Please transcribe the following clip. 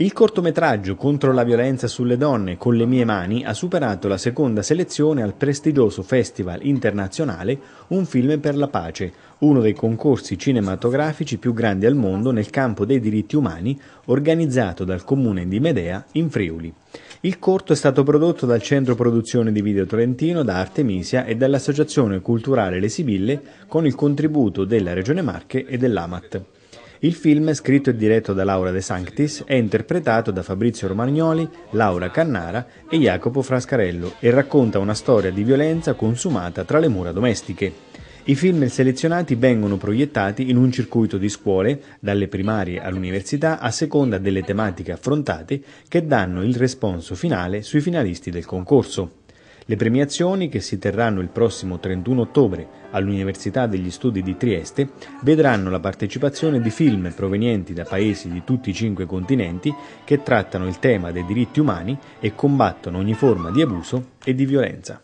Il cortometraggio contro la violenza sulle donne con le mie mani ha superato la seconda selezione al prestigioso Festival internazionale Un film per la pace, uno dei concorsi cinematografici più grandi al mondo nel campo dei diritti umani organizzato dal comune di Medea in Friuli. Il corto è stato prodotto dal Centro Produzione di Video Trentino, da Artemisia e dall'Associazione Culturale Le Sibille con il contributo della Regione Marche e dell'Amat. Il film, scritto e diretto da Laura De Sanctis, è interpretato da Fabrizio Romagnoli, Laura Cannara e Jacopo Frascarello e racconta una storia di violenza consumata tra le mura domestiche. I film selezionati vengono proiettati in un circuito di scuole, dalle primarie all'università, a seconda delle tematiche affrontate, che danno il responso finale sui finalisti del concorso. Le premiazioni, che si terranno il prossimo 31 ottobre all'Università degli Studi di Trieste, vedranno la partecipazione di film provenienti da paesi di tutti i cinque continenti che trattano il tema dei diritti umani e combattono ogni forma di abuso e di violenza.